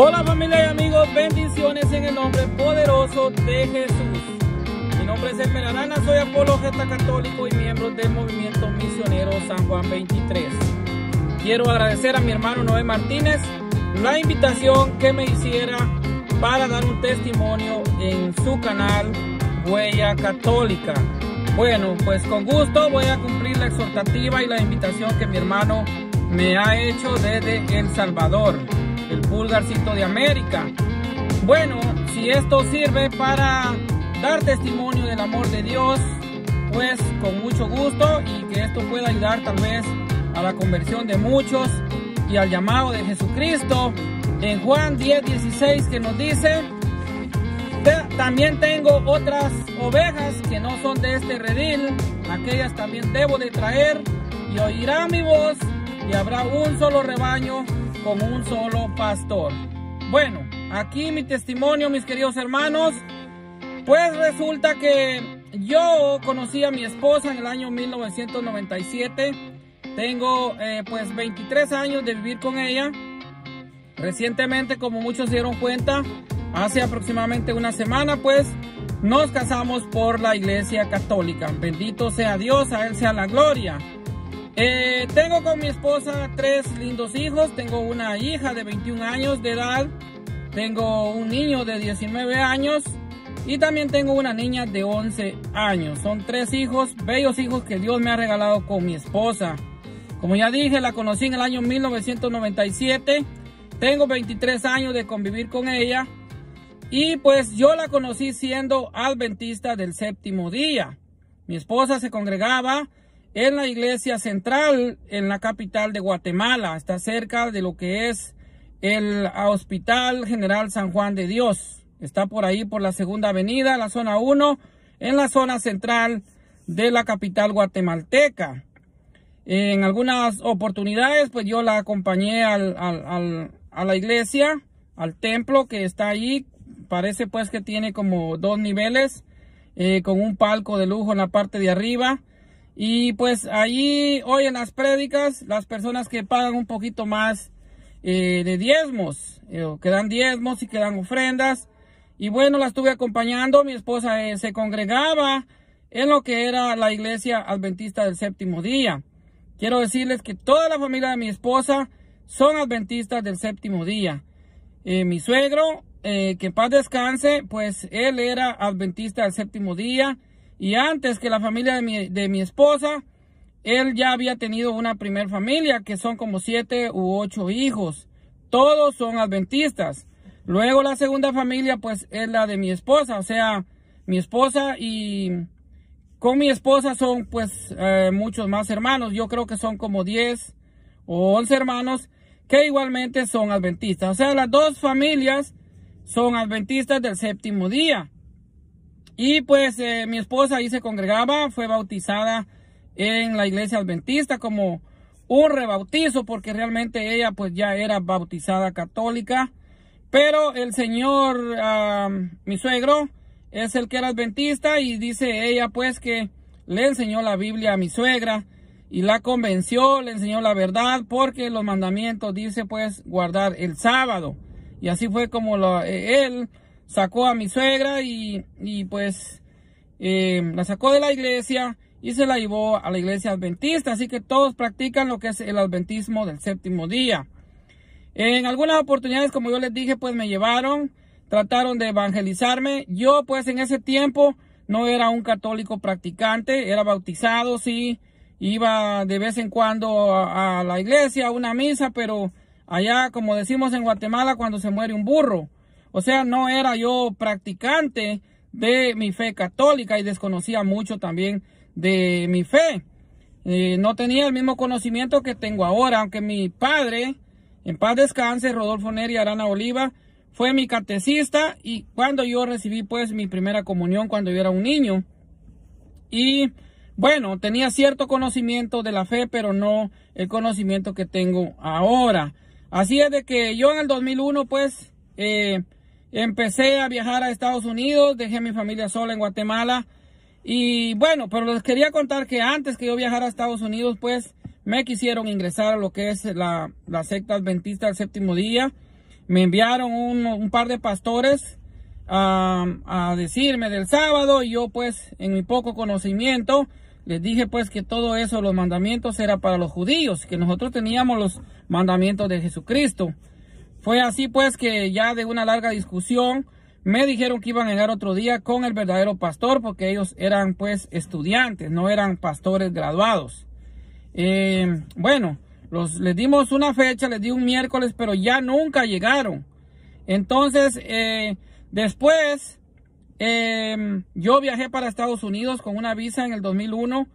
Hola familia y amigos, bendiciones en el nombre poderoso de Jesús. Mi nombre es Elmer Arana, soy apologeta católico y miembro del movimiento misionero San Juan 23. Quiero agradecer a mi hermano Noé Martínez la invitación que me hiciera para dar un testimonio en su canal Huella Católica. Bueno, pues con gusto voy a cumplir la exhortativa y la invitación que mi hermano me ha hecho desde El Salvador el pulgarcito de América. Bueno, si esto sirve para dar testimonio del amor de Dios, pues con mucho gusto y que esto pueda ayudar tal vez a la conversión de muchos y al llamado de Jesucristo en Juan 10 16 que nos dice, también tengo otras ovejas que no son de este redil, aquellas también debo de traer y oirá mi voz y habrá un solo rebaño como un solo pastor. Bueno, aquí mi testimonio, mis queridos hermanos. Pues resulta que yo conocí a mi esposa en el año 1997. Tengo eh, pues 23 años de vivir con ella. Recientemente, como muchos dieron cuenta, hace aproximadamente una semana pues nos casamos por la iglesia católica. Bendito sea Dios, a Él sea la gloria. Eh, tengo con mi esposa tres lindos hijos. Tengo una hija de 21 años de edad. Tengo un niño de 19 años. Y también tengo una niña de 11 años. Son tres hijos, bellos hijos que Dios me ha regalado con mi esposa. Como ya dije, la conocí en el año 1997. Tengo 23 años de convivir con ella. Y pues yo la conocí siendo adventista del séptimo día. Mi esposa se congregaba en la iglesia central en la capital de Guatemala. Está cerca de lo que es el Hospital General San Juan de Dios. Está por ahí, por la segunda avenida, la zona 1, en la zona central de la capital guatemalteca. En algunas oportunidades, pues yo la acompañé al, a la iglesia, al templo que está ahí. Parece pues que tiene como dos niveles, eh, con un palco de lujo en la parte de arriba y pues allí hoy en las prédicas, las personas que pagan un poquito más eh, de diezmos, eh, que dan diezmos y que dan ofrendas. Y bueno, la estuve acompañando, mi esposa eh, se congregaba en lo que era la iglesia adventista del séptimo día. Quiero decirles que toda la familia de mi esposa son adventistas del séptimo día. mi suegro, que paz descanse, pues él era adventista del séptimo día. Y antes que la familia de mi, esposa, él ya había tenido una primer familia, que son como siete u ocho hijos. Todos son adventistas. Luego la segunda familia, pues, es la de mi esposa. O sea, mi esposa y con mi esposa son, pues, eh, muchos más hermanos. Yo creo que son como diez o once hermanos que igualmente son adventistas. O sea, las dos familias son adventistas del séptimo día. Y pues eh, mi esposa ahí se congregaba, fue bautizada en la iglesia adventista como un rebautizo porque realmente ella pues ya era bautizada católica. Pero el señor, mi suegro, es el que era adventista y dice ella pues que le enseñó la Biblia a mi suegra y la convenció, le enseñó la verdad porque los mandamientos dice pues guardar el sábado. Y así fue como lo, eh, él sacó a mi suegra y, pues eh, la sacó de la iglesia y se la llevó a la iglesia adventista. Así que todos practican lo que es el adventismo del séptimo día. En algunas oportunidades, como yo les dije, pues me llevaron, trataron de evangelizarme. Yo pues en ese tiempo no era un católico practicante, era bautizado, sí, iba de vez en cuando a, a la iglesia, a una misa, pero allá, como decimos en Guatemala, cuando se muere un burro. O sea, no era yo practicante de mi fe católica y desconocía mucho también de mi fe. Eh, no tenía el mismo conocimiento que tengo ahora, aunque mi padre, en paz descanse, Rodolfo Neri Arana Oliva, fue mi catecista y cuando yo recibí pues mi primera comunión cuando yo era un niño. Y bueno, tenía cierto conocimiento de la fe, pero no el conocimiento que tengo ahora. Así es de que yo en el 2001 pues... Eh, Empecé a viajar a Estados Unidos, dejé a mi familia sola en Guatemala. Y bueno, pero les quería contar que antes que yo viajara a Estados Unidos, pues me quisieron ingresar a lo que es la, secta adventista del séptimo día. Me enviaron un, par de pastores a, a decirme del sábado y yo pues en mi poco conocimiento les dije pues que todo eso, los mandamientos era para los judíos, que nosotros teníamos los mandamientos de Jesucristo. Fue así pues que ya de una larga discusión me dijeron que iban a llegar otro día con el verdadero pastor porque ellos eran pues estudiantes, no eran pastores graduados. Eh, bueno, los, les dimos una fecha, les di un miércoles, pero ya nunca llegaron. Entonces, eh, después, em, yo viajé para Estados Unidos con una visa en el 2001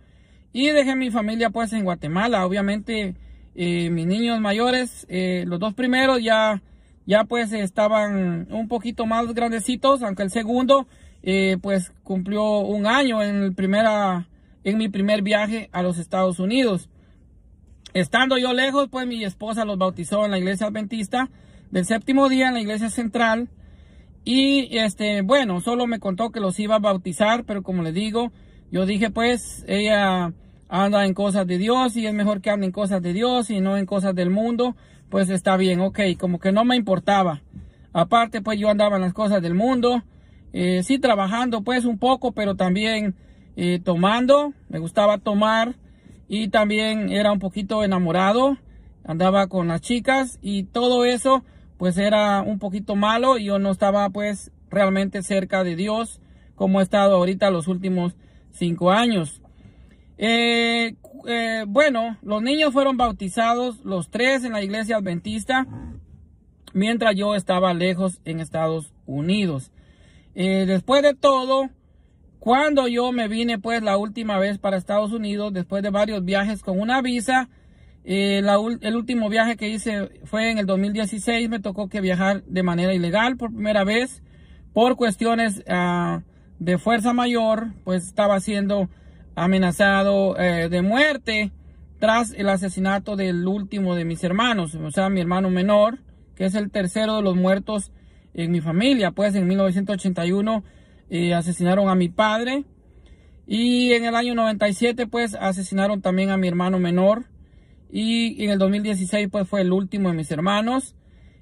y dejé mi familia pues en Guatemala. Obviamente mis niños mayores, eh, los dos primeros ya, ya pues estaban un poquito más grandecitos, aunque el segundo eh, pues cumplió un año en, el primera, en mi primer viaje a los Estados Unidos. Estando yo lejos, pues mi esposa los bautizó en la iglesia adventista del séptimo día en la iglesia central. Y este, bueno, solo me contó que los iba a bautizar, pero como le digo, yo dije pues, ella anda en cosas de Dios y es mejor que ande en cosas de Dios y no en cosas del mundo, pues está bien, ok, como que no me importaba. Aparte, pues yo andaba en las cosas del mundo, eh, sí trabajando pues un poco, pero también eh, tomando, me gustaba tomar y también era un poquito enamorado, andaba con las chicas y todo eso pues era un poquito malo y yo no estaba pues realmente cerca de Dios como he estado ahorita los últimos cinco años. Eh, eh, bueno, los niños fueron bautizados, los tres en la iglesia adventista, mientras yo estaba lejos en Estados Unidos. Eh, después de todo, cuando yo me vine pues la última vez para Estados Unidos, después de varios viajes con una visa, el último viaje que hice fue en el 2016, me tocó que viajar de manera ilegal por primera vez, por cuestiones ah, de fuerza mayor, pues estaba haciendo amenazado eh, de muerte tras el asesinato del último de mis hermanos, o sea, mi hermano menor, que es el tercero de los muertos en mi familia, pues en 1981 eh, asesinaron a mi padre y en el año 97 pues asesinaron también a mi hermano menor y en el 2016 pues fue el último de mis hermanos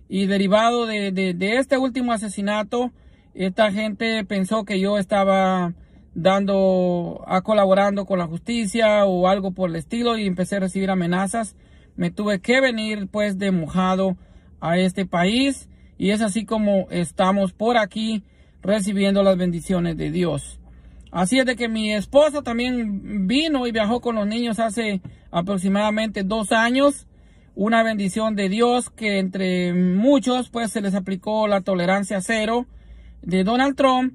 y derivado de, de, de este último asesinato esta gente pensó que yo estaba dando, a ah, colaborando con la justicia o algo por el estilo y empecé a recibir amenazas. Me tuve que venir pues de mojado a este país y es así como estamos por aquí recibiendo las bendiciones de Dios. Así es de que mi esposa también vino y viajó con los niños hace aproximadamente dos años. Una bendición de Dios que entre muchos pues se les aplicó la tolerancia cero de Donald Trump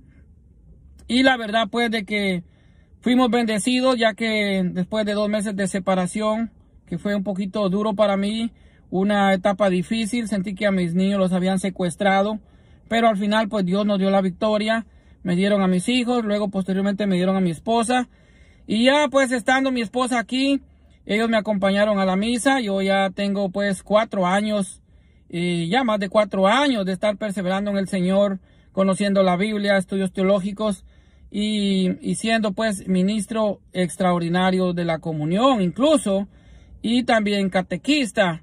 y la verdad pues de que fuimos bendecidos ya que después de dos meses de separación, que fue un poquito duro para mí, una etapa difícil, sentí que a mis niños los habían secuestrado, pero al final pues Dios nos dio la victoria, me dieron a mis hijos, luego posteriormente me dieron a mi esposa y ya pues estando mi esposa aquí, ellos me acompañaron a la misa, yo ya tengo pues cuatro años, ya más de cuatro años de estar perseverando en el Señor, conociendo la Biblia, estudios teológicos, y, siendo pues ministro extraordinario de la comunión incluso y también catequista.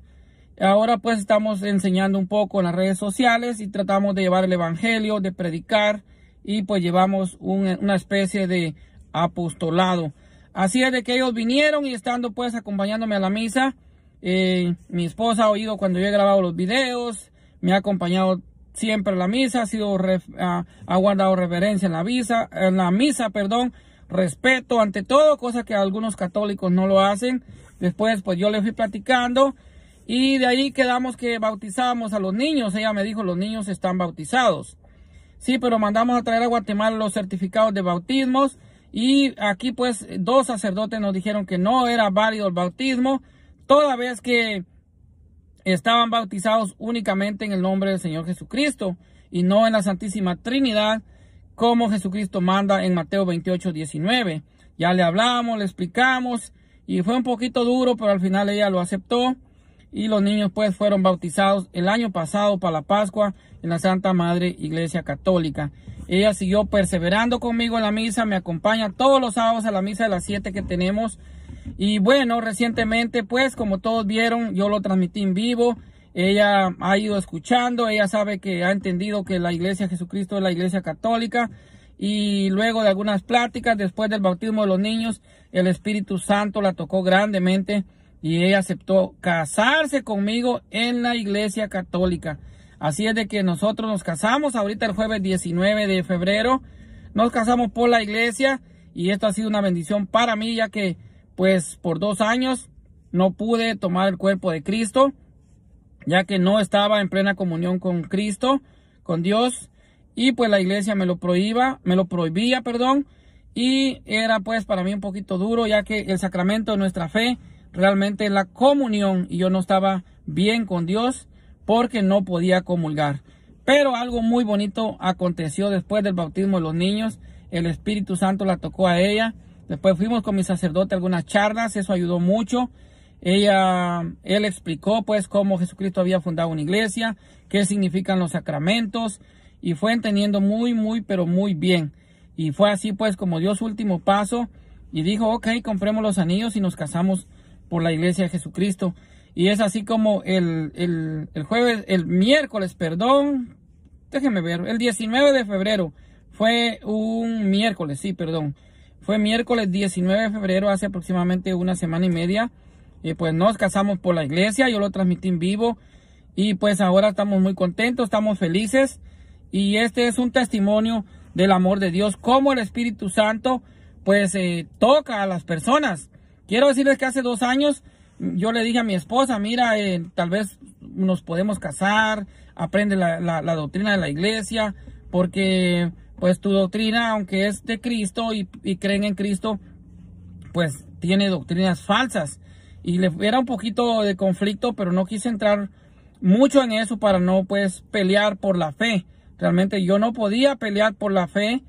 Ahora pues estamos enseñando un poco en las redes sociales y tratamos de llevar el evangelio, de predicar y pues llevamos una especie de apostolado. Así es de que ellos vinieron y estando pues acompañándome a la misa, eh, mi esposa ha oído cuando yo he grabado los videos, me ha acompañado siempre la misa, ha, sido, ha, guardado reverencia en la, misa, en la misa, perdón, respeto ante todo, cosa que algunos católicos no lo hacen. Después, pues yo le fui platicando y de ahí quedamos que bautizamos a los niños. Ella me dijo, los niños están bautizados. Sí, pero mandamos a traer a Guatemala los certificados de bautismos y aquí pues dos sacerdotes nos dijeron que no era válido el bautismo, toda vez que estaban bautizados únicamente en el nombre del Señor Jesucristo y no en la Santísima Trinidad, como Jesucristo manda en Mateo 28, 19. Ya le hablamos, le explicamos y fue un poquito duro, pero al final ella lo aceptó y los niños pues fueron bautizados el año pasado para la Pascua en la Santa Madre Iglesia Católica. Ella siguió perseverando conmigo en la misa, me acompaña todos los sábados a la misa de las 7 que tenemos y bueno, recientemente, pues como todos vieron, yo lo transmití en vivo. Ella ha ido escuchando, ella sabe que ha entendido que la iglesia Jesucristo es la iglesia católica. Y luego de algunas pláticas, después del bautismo de los niños, el Espíritu Santo la tocó grandemente y ella aceptó casarse conmigo en la iglesia católica. Así es de que nosotros nos casamos ahorita el jueves 19 de febrero. Nos casamos por la iglesia y esto ha sido una bendición para mí ya que pues por dos años no pude tomar el cuerpo de Cristo, ya que no estaba en plena comunión con Cristo, con Dios, y pues la iglesia me lo prohíba, me lo prohibía, perdón, y era pues para mí un poquito duro, ya que el sacramento de nuestra fe realmente es la comunión, y yo no estaba bien con Dios porque no podía comulgar. Pero algo muy bonito aconteció después del bautismo de los niños, el Espíritu Santo la tocó a ella, Después fuimos con mi sacerdote a algunas charlas, eso ayudó mucho. Ella, él explicó pues cómo Jesucristo había fundado una iglesia, qué significan los sacramentos y fue entendiendo muy, muy, pero muy bien. Y fue así pues como dio su último paso y dijo, ok, compremos los anillos y nos casamos por la iglesia de Jesucristo. Y es así como el, el, el jueves, el miércoles, perdón, déjeme ver, el 19 de febrero fue un miércoles, sí, perdón. Fue miércoles 19 de febrero, hace aproximadamente una semana y media. Y pues nos casamos por la iglesia, yo lo transmití en vivo. Y pues ahora estamos muy contentos, estamos felices. Y este es un testimonio del amor de Dios, cómo el Espíritu Santo pues eh, toca a las personas. Quiero decirles que hace dos años yo le dije a mi esposa, mira, eh, tal vez nos podemos casar, aprende la, doctrina de la iglesia, porque pues tu doctrina, aunque es de Cristo y, creen en Cristo, pues tiene doctrinas falsas. Y le era un poquito de conflicto, pero no quise entrar mucho en eso para no pues pelear por la fe. Realmente yo no podía pelear por la fe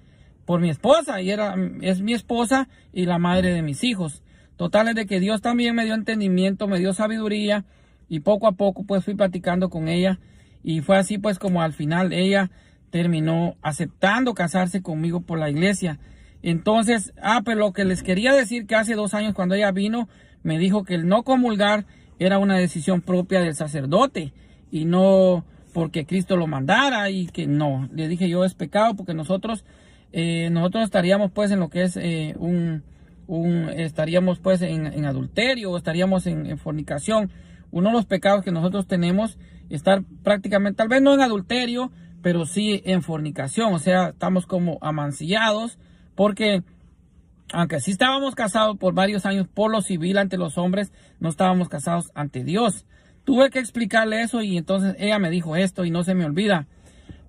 por mi esposa y era es mi esposa y la madre de mis hijos. Total de que Dios también me dio entendimiento, me dio sabiduría y poco a poco pues fui platicando con ella y fue así pues como al final ella terminó aceptando casarse conmigo por la iglesia. Entonces, ah, pero lo que les quería decir que hace dos años cuando ella vino, me dijo que el no comulgar era una decisión propia del sacerdote y no porque Cristo lo mandara y que no. Le dije yo es pecado porque nosotros, eh, nosotros estaríamos pues en lo que es eh, un, estaríamos pues en, adulterio o estaríamos en, en fornicación. Uno de los pecados que nosotros tenemos, estar prácticamente, tal vez no en adulterio, pero sí en fornicación. O sea, estamos como amancillados porque aunque sí estábamos casados por varios años por lo civil ante los hombres, no estábamos casados ante Dios. Tuve que explicarle eso y entonces ella me dijo esto y no se me olvida.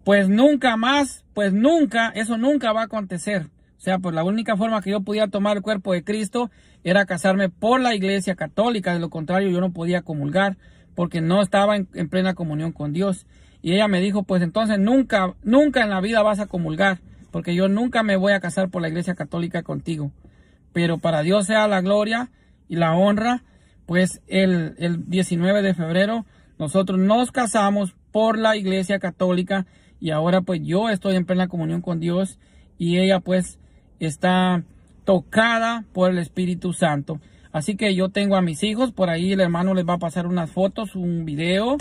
Pues nunca más, pues nunca, eso nunca va a acontecer. O sea, pues la única forma que yo podía tomar el cuerpo de Cristo era casarme por la iglesia católica. De lo contrario, yo no podía comulgar porque no estaba en, en plena comunión con Dios. Y ella me dijo, pues entonces nunca, nunca en la vida vas a comulgar, porque yo nunca me voy a casar por la iglesia católica contigo. Pero para Dios sea la gloria y la honra, pues el, 19 de febrero nosotros nos casamos por la iglesia católica y ahora pues yo estoy en plena comunión con Dios y ella pues está tocada por el Espíritu Santo. Así que yo tengo a mis hijos, por ahí el hermano les va a pasar unas fotos, un video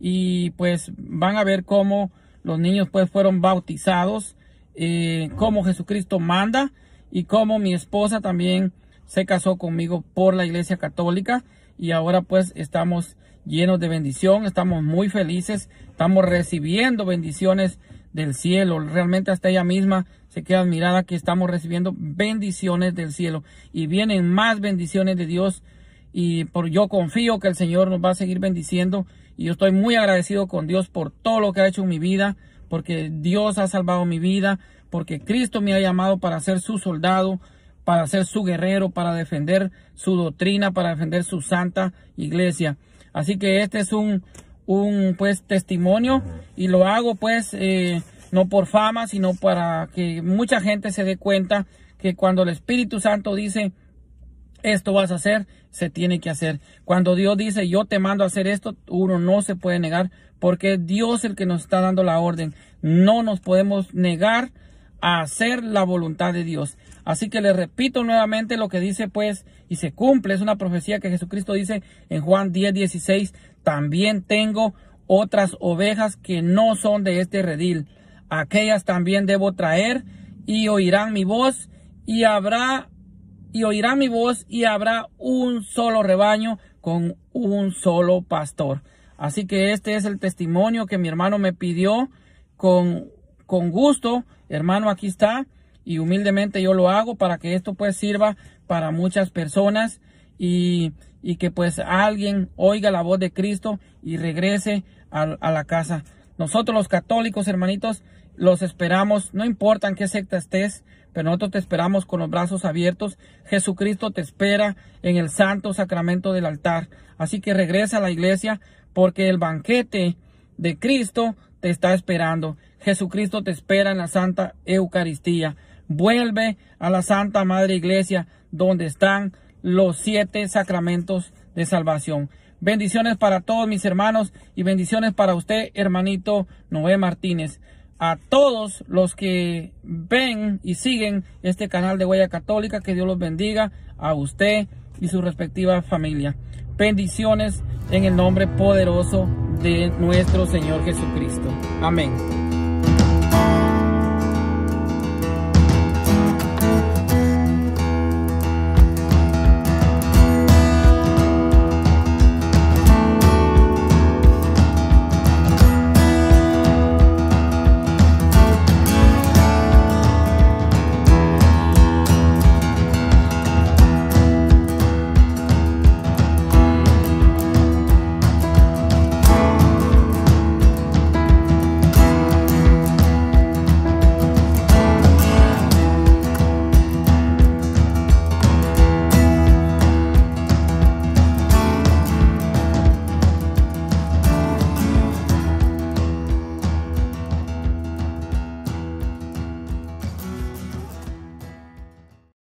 y pues van a ver cómo los niños pues fueron bautizados, eh, como Jesucristo manda y cómo mi esposa también se casó conmigo por la iglesia católica y ahora pues estamos llenos de bendición, estamos muy felices, estamos recibiendo bendiciones del cielo, realmente hasta ella misma se queda admirada que estamos recibiendo bendiciones del cielo y vienen más bendiciones de Dios y por yo confío que el Señor nos va a seguir bendiciendo y yo estoy muy agradecido con Dios por todo lo que ha hecho en mi vida, porque Dios ha salvado mi vida, porque Cristo me ha llamado para ser su soldado, para ser su guerrero, para defender su doctrina, para defender su santa iglesia. Así que este es un, un pues testimonio y lo hago pues eh, no por fama, sino para que mucha gente se dé cuenta que cuando el Espíritu Santo dice esto vas a hacer, se tiene que hacer. Cuando Dios dice, yo te mando a hacer esto, uno no se puede negar, porque es Dios el que nos está dando la orden. No nos podemos negar a hacer la voluntad de Dios. Así que le repito nuevamente lo que dice, pues, y se cumple. Es una profecía que Jesucristo dice en Juan 10, 16. También tengo otras ovejas que no son de este redil. Aquellas también debo traer y oirán mi voz y habrá y oirá mi voz y habrá un solo rebaño con un solo pastor. Así que este es el testimonio que mi hermano me pidió con, con gusto. Hermano, aquí está y humildemente yo lo hago para que esto pues sirva para muchas personas y, que pues alguien oiga la voz de Cristo y regrese a, la casa. Nosotros los católicos, hermanitos, los esperamos, no importa en qué secta estés, pero nosotros te esperamos con los brazos abiertos. Jesucristo te espera en el santo sacramento del altar. Así que regresa a la iglesia porque el banquete de Cristo te está esperando. Jesucristo te espera en la Santa Eucaristía. Vuelve a la Santa Madre Iglesia donde están los siete sacramentos de salvación. Bendiciones para todos mis hermanos y bendiciones para usted, hermanito Noé Martínez a todos los que ven y siguen este canal de Huella Católica. Que Dios los bendiga a usted y su respectiva familia. Bendiciones en el nombre poderoso de nuestro Señor Jesucristo. Amén.